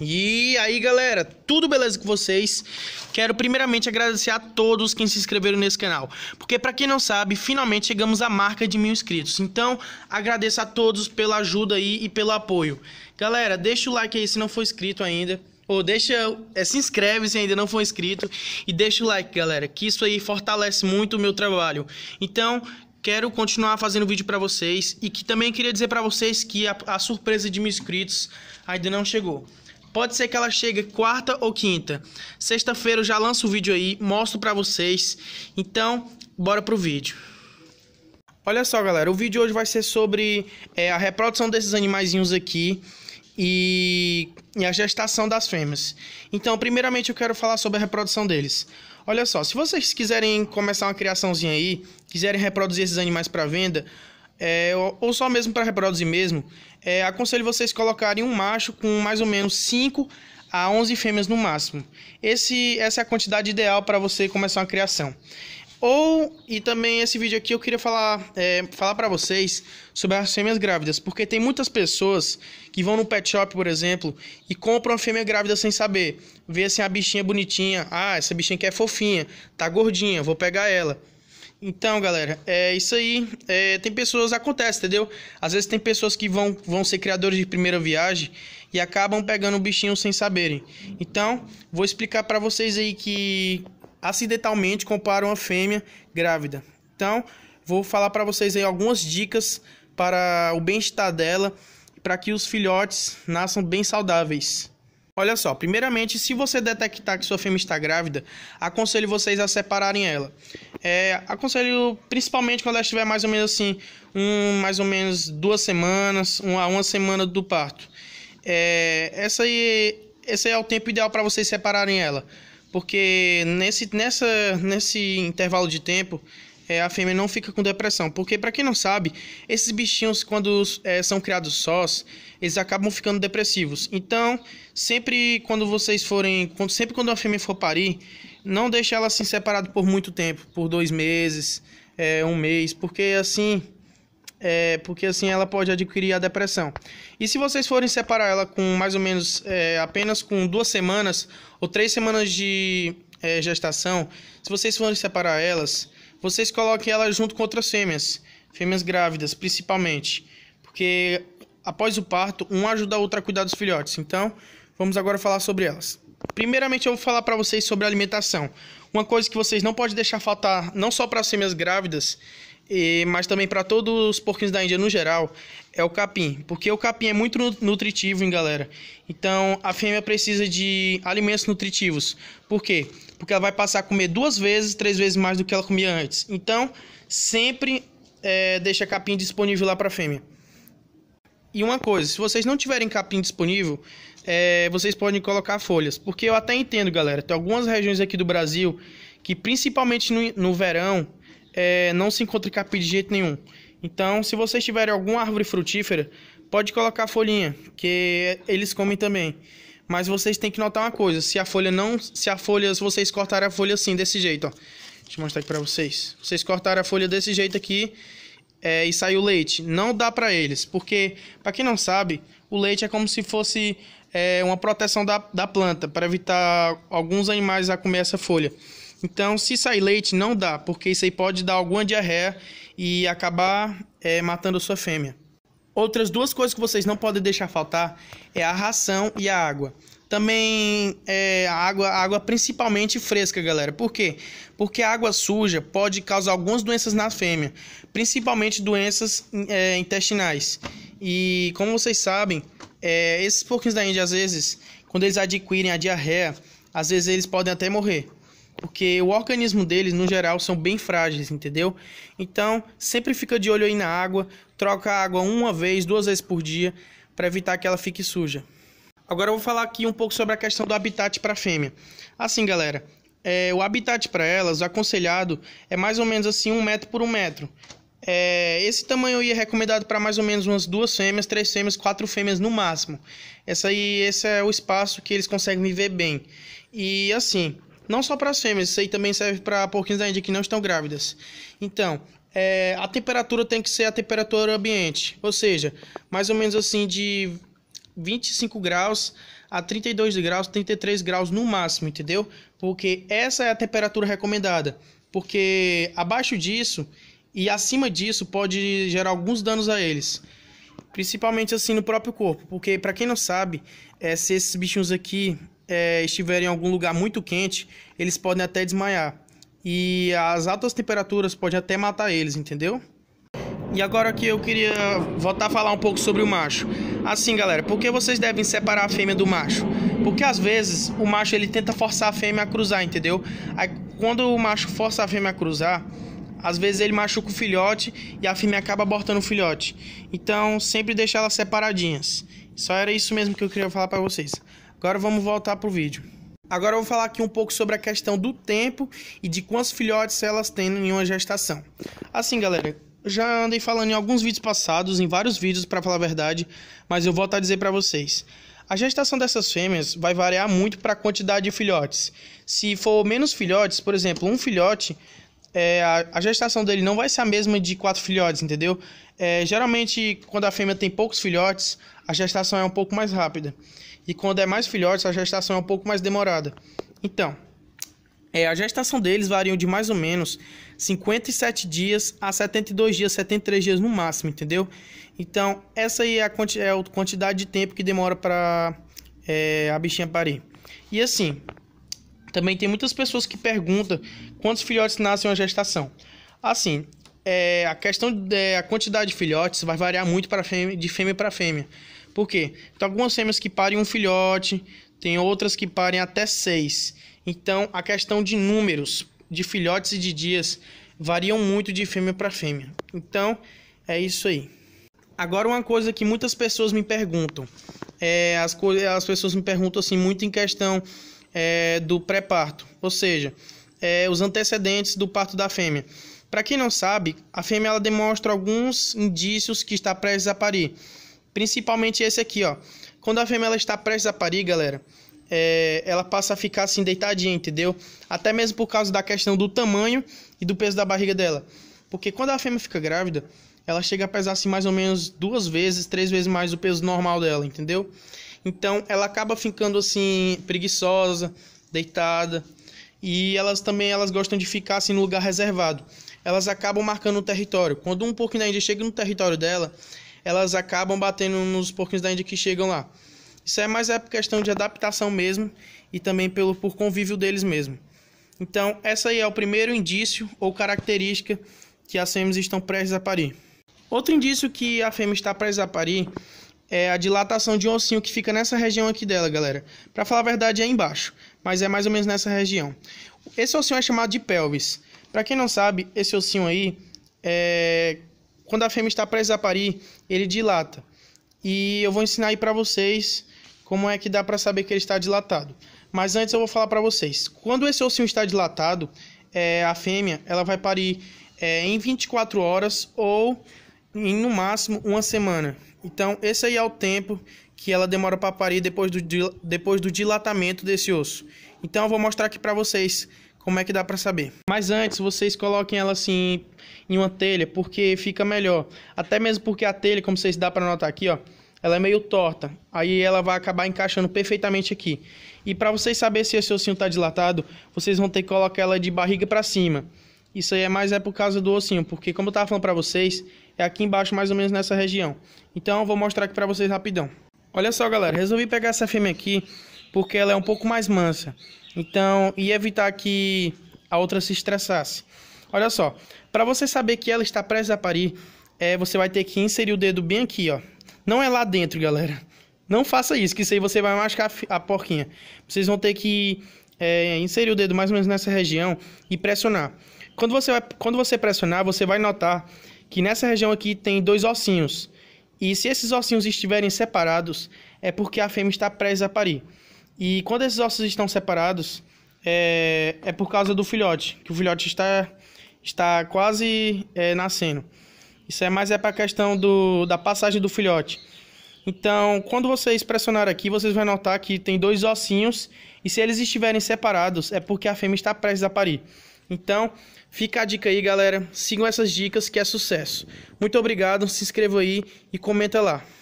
E aí, galera, tudo beleza com vocês? Quero primeiramente agradecer a todos que se inscreveram nesse canal, porque para quem não sabe, finalmente chegamos à marca de mil inscritos. Então, agradeço a todos pela ajuda aí e pelo apoio. Galera, deixa o like aí se não for inscrito ainda. Ou deixa, é, se inscreve se ainda não for inscrito e deixa o like, galera, que isso aí fortalece muito o meu trabalho. Então, quero continuar fazendo vídeo para vocês e que também queria dizer para vocês que a, a surpresa de mil inscritos ainda não chegou. Pode ser que ela chegue quarta ou quinta. Sexta-feira eu já lanço o vídeo aí, mostro para vocês. Então, bora pro vídeo. Olha só, galera, o vídeo hoje vai ser sobre é, a reprodução desses animaizinhos aqui e, e a gestação das fêmeas. Então, primeiramente eu quero falar sobre a reprodução deles. Olha só, se vocês quiserem começar uma criaçãozinha aí, quiserem reproduzir esses animais para venda, é, ou só mesmo para reproduzir mesmo, é, aconselho vocês colocarem um macho com mais ou menos 5 a 11 fêmeas no máximo. Esse, essa é a quantidade ideal para você começar uma criação. Ou, e também esse vídeo aqui eu queria falar, é, falar para vocês sobre as fêmeas grávidas, porque tem muitas pessoas que vão no pet shop, por exemplo, e compram uma fêmea grávida sem saber. Vê assim é a bichinha bonitinha, ah, essa bichinha aqui é fofinha, tá gordinha, vou pegar ela. Então, galera, é isso aí. É, tem pessoas, acontece, entendeu? Às vezes tem pessoas que vão, vão ser criadores de primeira viagem e acabam pegando o bichinho sem saberem. Então, vou explicar para vocês aí que acidentalmente comparam uma fêmea grávida. Então, vou falar para vocês aí algumas dicas para o bem-estar dela, para que os filhotes nasçam bem saudáveis. Olha só, primeiramente, se você detectar que sua fêmea está grávida, aconselho vocês a separarem ela. É, aconselho principalmente quando ela estiver mais ou menos assim, um, mais ou menos duas semanas, uma, uma semana do parto. É, essa aí, esse é o tempo ideal para vocês separarem ela, porque nesse, nessa, nesse intervalo de tempo é, a fêmea não fica com depressão. Porque, para quem não sabe, esses bichinhos, quando é, são criados sós, eles acabam ficando depressivos. Então, sempre quando vocês forem. Quando, sempre quando a fêmea for parir, não deixe ela assim separada por muito tempo por dois meses, é, um mês porque assim. É, porque assim ela pode adquirir a depressão. E se vocês forem separar ela com mais ou menos é, apenas com duas semanas ou três semanas de é, gestação, se vocês forem separar elas, vocês coloquem ela junto com outras fêmeas, fêmeas grávidas principalmente, porque após o parto, um ajuda a outra a cuidar dos filhotes. Então, vamos agora falar sobre elas. Primeiramente, eu vou falar para vocês sobre alimentação. Uma coisa que vocês não podem deixar faltar, não só para as fêmeas grávidas, e, mas também para todos os porquinhos da Índia no geral, é o capim, porque o capim é muito nutritivo, hein, galera. Então, a fêmea precisa de alimentos nutritivos. Por quê? Porque ela vai passar a comer duas vezes, três vezes mais do que ela comia antes. Então, sempre é, deixa capim disponível lá para a fêmea. E uma coisa, se vocês não tiverem capim disponível, é, vocês podem colocar folhas. Porque eu até entendo, galera, tem algumas regiões aqui do Brasil que, principalmente no, no verão, é, não se encontra capim de jeito nenhum. Então, se vocês tiverem alguma árvore frutífera, pode colocar folhinha, que eles comem também. Mas vocês têm que notar uma coisa, se a folha não, se a folha, se vocês cortarem a folha assim desse jeito, ó. Deixa eu mostrar aqui para vocês. Vocês cortaram a folha desse jeito aqui, é, e saiu o leite. Não dá para eles, porque para quem não sabe, o leite é como se fosse é, uma proteção da, da planta para evitar alguns animais a comer essa folha. Então, se sair leite, não dá, porque isso aí pode dar alguma diarreia e acabar é, matando a sua fêmea. Outras duas coisas que vocês não podem deixar faltar é a ração e a água. Também é, a água, a água principalmente fresca, galera. Por quê? Porque a água suja pode causar algumas doenças na fêmea, principalmente doenças é, intestinais. E como vocês sabem, é, esses porquinhos da Índia, às vezes, quando eles adquirem a diarreia, às vezes eles podem até morrer porque o organismo deles, no geral, são bem frágeis, entendeu? Então, sempre fica de olho aí na água, troca a água uma vez, duas vezes por dia, para evitar que ela fique suja. Agora eu vou falar aqui um pouco sobre a questão do habitat para fêmea. Assim, galera, é, o habitat para elas, o aconselhado, é mais ou menos assim, um metro por um metro. É, esse tamanho aí é recomendado para mais ou menos umas duas fêmeas, três fêmeas, quatro fêmeas no máximo. Essa aí, esse é o espaço que eles conseguem viver bem. E assim, não só para as fêmeas, isso aí também serve para porquinhos da Índia que não estão grávidas. Então, é, a temperatura tem que ser a temperatura ambiente, ou seja, mais ou menos assim de 25 graus a 32 graus, 33 graus no máximo, entendeu? Porque essa é a temperatura recomendada. Porque abaixo disso e acima disso pode gerar alguns danos a eles principalmente assim no próprio corpo, porque para quem não sabe, é, se esses bichinhos aqui é, estiverem em algum lugar muito quente, eles podem até desmaiar. E as altas temperaturas podem até matar eles, entendeu? E agora que eu queria voltar a falar um pouco sobre o macho. Assim, galera, por que vocês devem separar a fêmea do macho? Porque às vezes o macho ele tenta forçar a fêmea a cruzar, entendeu? Aí, quando o macho força a fêmea a cruzar, às vezes ele machuca o filhote e a fêmea acaba abortando o filhote. Então, sempre deixar elas separadinhas. Só era isso mesmo que eu queria falar para vocês. Agora vamos voltar para o vídeo. Agora eu vou falar aqui um pouco sobre a questão do tempo e de quantos filhotes elas têm em uma gestação. Assim, galera, já andei falando em alguns vídeos passados, em vários vídeos para falar a verdade, mas eu volto a dizer para vocês. A gestação dessas fêmeas vai variar muito para a quantidade de filhotes. Se for menos filhotes, por exemplo, um filhote, é, a, a, gestação dele não vai ser a mesma de quatro filhotes, entendeu? É, geralmente, quando a fêmea tem poucos filhotes, a gestação é um pouco mais rápida. E quando é mais filhotes, a gestação é um pouco mais demorada. Então, é, a gestação deles varia de mais ou menos 57 dias a 72 dias, 73 dias no máximo, entendeu? Então, essa aí é a, quanti é a quantidade de tempo que demora para é, a bichinha parir. E assim, também tem muitas pessoas que perguntam quantos filhotes nascem uma gestação. Assim, é, a questão da é, quantidade de filhotes vai variar muito para de fêmea para fêmea. Por quê? Tem algumas fêmeas que parem um filhote, tem outras que parem até seis. Então, a questão de números de filhotes e de dias variam muito de fêmea para fêmea. Então, é isso aí. Agora, uma coisa que muitas pessoas me perguntam: é, as, as pessoas me perguntam assim muito em questão é, do pré-parto, ou seja, é, os antecedentes do parto da fêmea. Para quem não sabe, a fêmea ela demonstra alguns indícios que está prestes a parir. Principalmente esse aqui, ó. Quando a fêmea ela está prestes a parir, galera, é, ela passa a ficar assim deitadinha, entendeu? Até mesmo por causa da questão do tamanho e do peso da barriga dela. Porque quando a fêmea fica grávida, ela chega a pesar assim mais ou menos duas vezes, três vezes mais o peso normal dela, entendeu? Então ela acaba ficando assim preguiçosa, deitada. E elas também elas gostam de ficar assim no lugar reservado. Elas acabam marcando o território. Quando um porco ainda chega no território dela, elas acabam batendo nos porquinhos da Índia que chegam lá. Isso é mais é por questão de adaptação mesmo e também pelo por convívio deles mesmo. Então, essa aí é o primeiro indício ou característica que as fêmeas estão prestes a parir. Outro indício que a fêmea está prestes a parir é a dilatação de um ossinho que fica nessa região aqui dela, galera. Para falar a verdade, é embaixo, mas é mais ou menos nessa região. Esse ossinho é chamado de pelvis. Para quem não sabe, esse ossinho aí é quando a fêmea está prestes a parir, ele dilata. E eu vou ensinar aí para vocês como é que dá para saber que ele está dilatado. Mas antes eu vou falar para vocês. Quando esse ossinho está dilatado, é, a fêmea ela vai parir é, em 24 horas ou em no máximo uma semana. Então esse aí é o tempo que ela demora para parir depois do, depois do dilatamento desse osso. Então eu vou mostrar aqui para vocês como é que dá para saber? Mas antes vocês coloquem ela assim em uma telha, porque fica melhor. Até mesmo porque a telha, como vocês dá para notar aqui, ó, ela é meio torta. Aí ela vai acabar encaixando perfeitamente aqui. E para vocês saber se esse ossinho está dilatado, vocês vão ter que colocar ela de barriga para cima. Isso aí é mais é por causa do ossinho, porque como eu estava falando para vocês, é aqui embaixo mais ou menos nessa região. Então eu vou mostrar aqui para vocês rapidão. Olha só, galera, resolvi pegar essa fêmea aqui porque ela é um pouco mais mansa. Então, e evitar que a outra se estressasse. Olha só, para você saber que ela está prestes a parir, é, você vai ter que inserir o dedo bem aqui, ó. Não é lá dentro, galera. Não faça isso, que isso aí você vai machucar a porquinha. Vocês vão ter que é, inserir o dedo mais ou menos nessa região e pressionar. Quando você, vai, quando você pressionar, você vai notar que nessa região aqui tem dois ossinhos. E se esses ossinhos estiverem separados, é porque a fêmea está prestes a parir. E quando esses ossos estão separados, é, é por causa do filhote, que o filhote está, está quase é, nascendo. Isso é mais é para a questão do, da passagem do filhote. Então, quando vocês pressionar aqui, vocês vão notar que tem dois ossinhos e se eles estiverem separados, é porque a fêmea está prestes a parir. Então, fica a dica aí, galera. Sigam essas dicas que é sucesso. Muito obrigado, se inscreva aí e comenta lá.